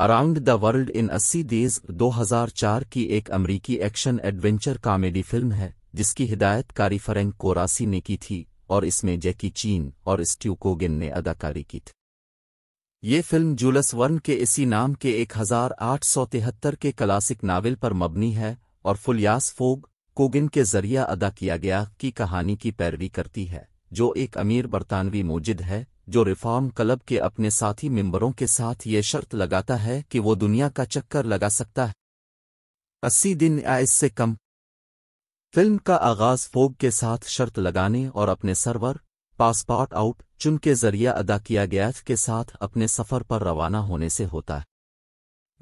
around the world in अस्सी days 2004 की एक अमरीकी एक्शन एडवेंचर कॉमेडी फिल्म है जिसकी कारी फरेंक कोरासी ने की थी और इसमें जैकी चीन और स्ट्यू कोगिन ने अदाकारी की थी ये फिल्म जूलस वर्न के इसी नाम के 1873 के क्लासिक नावल पर मबनी है और फुलियास फोग कोगिन के जरिया अदा किया गया की कहानी की पैरवी करती है जो एक अमीर बरतानवी मौजिद है जो रिफॉर्म क्लब के अपने साथी मेंबरों के साथ ये शर्त लगाता है कि वो दुनिया का चक्कर लगा सकता है अस्सी दिन या इससे कम फिल्म का आगाज फोग के साथ शर्त लगाने और अपने सर्वर पासपोर्ट आउट चुन के जरिए अदा किया गया के साथ अपने सफर पर रवाना होने से होता है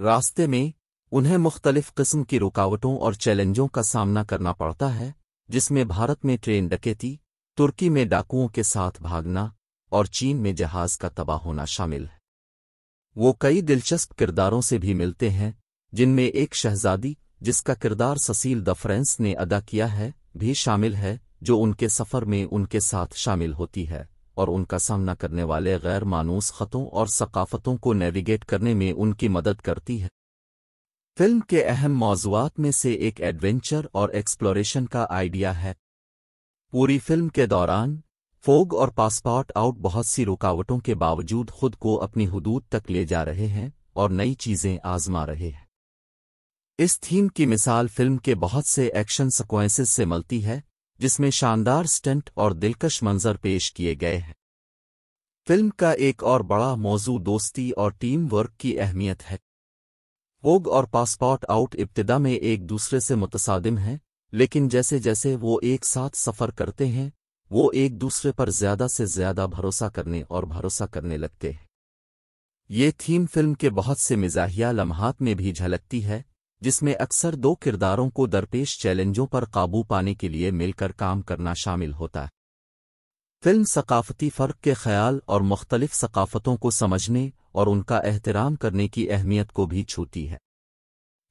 रास्ते में उन्हें मुख्तलिफ किस्म की रुकावटों और चैलेंजों का सामना करना पड़ता है जिसमें भारत में ट्रेन डकेती तुर्की में डाकुओं के साथ भागना और चीन में जहाज का तबाह होना शामिल है वो कई दिलचस्प किरदारों से भी मिलते हैं जिनमें एक शहजादी जिसका किरदार ससील द फ्रेंस ने अदा किया है भी शामिल है जो उनके सफ़र में उनके साथ शामिल होती है और उनका सामना करने वाले गैर मानूस ख़तों और सकाफ़तों को नेविगेट करने में उनकी मदद करती है फिल्म के अहम मौजूद में से एक एडवेंचर और एक्सप्लोरेशन का आइडिया है पूरी फिल्म के दौरान फोग और पासपोर्ट आउट बहुत सी रुकावटों के बावजूद खुद को अपनी हदूद तक ले जा रहे हैं और नई चीजें आजमा रहे हैं इस थीम की मिसाल फिल्म के बहुत से एक्शन सिक्वेंसेस से मिलती है जिसमें शानदार स्टंट और दिलकश मंजर पेश किए गए हैं फिल्म का एक और बड़ा मौजू दोस्ती और टीम वर्क की अहमियत है होग और पासपोर्ट आउट इब्तदा में एक दूसरे से मुतसादिम हैं लेकिन जैसे जैसे वो एक साथ सफ़र करते हैं वो एक दूसरे पर ज्यादा से ज्यादा भरोसा करने और भरोसा करने लगते हैं ये थीम फिल्म के बहुत से मिजाहिया लम्हात में भी झलकती है जिसमें अक्सर दो किरदारों को दरपेश चैलेंजों पर काबू पाने के लिए मिलकर काम करना शामिल होता है फिल्म सकाफती फ़र्क के ख्याल और मुख्तलिफ सकाफ़तों को समझने और उनका एहतराम करने की अहमियत को भी छूती है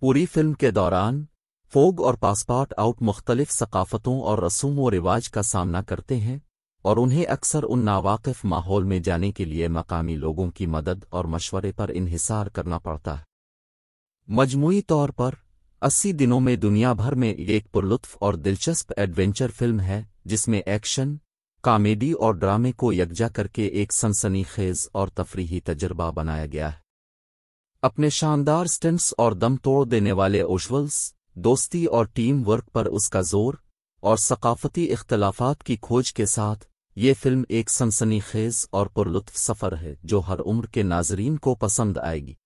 पूरी फिल्म के दौरान फोग और पासपार्ट आउट मुख्तलिफ सकाफ़तों और रसूम व रिवाज का सामना करते हैं और उन्हें अक्सर उन नावाकिफ माहौल में जाने के लिए मकामी लोगों की मदद और मशवरे पर इन्हिसार करना पड़ता है मजमू तौर पर अस्सी दिनों में दुनिया भर में एक पुरलुत्फ और दिलचस्प एडवेंचर फिल्म है जिसमें एक्शन कॉमेडी और ड्रामे को यकजा करके एक सनसनी खेज और तफरीही तजर्बा बनाया गया है अपने शानदार स्टंट्स और दम तोड़ देने वाले ओशवल्स दोस्ती और टीम वर्क पर उसका जोर और सकाफती इख्तलाफात की खोज के साथ ये फिल्म एक सनसनीखेज और पुरलुत्फ सफ़र है जो हर उम्र के नाजरीन को पसंद आएगी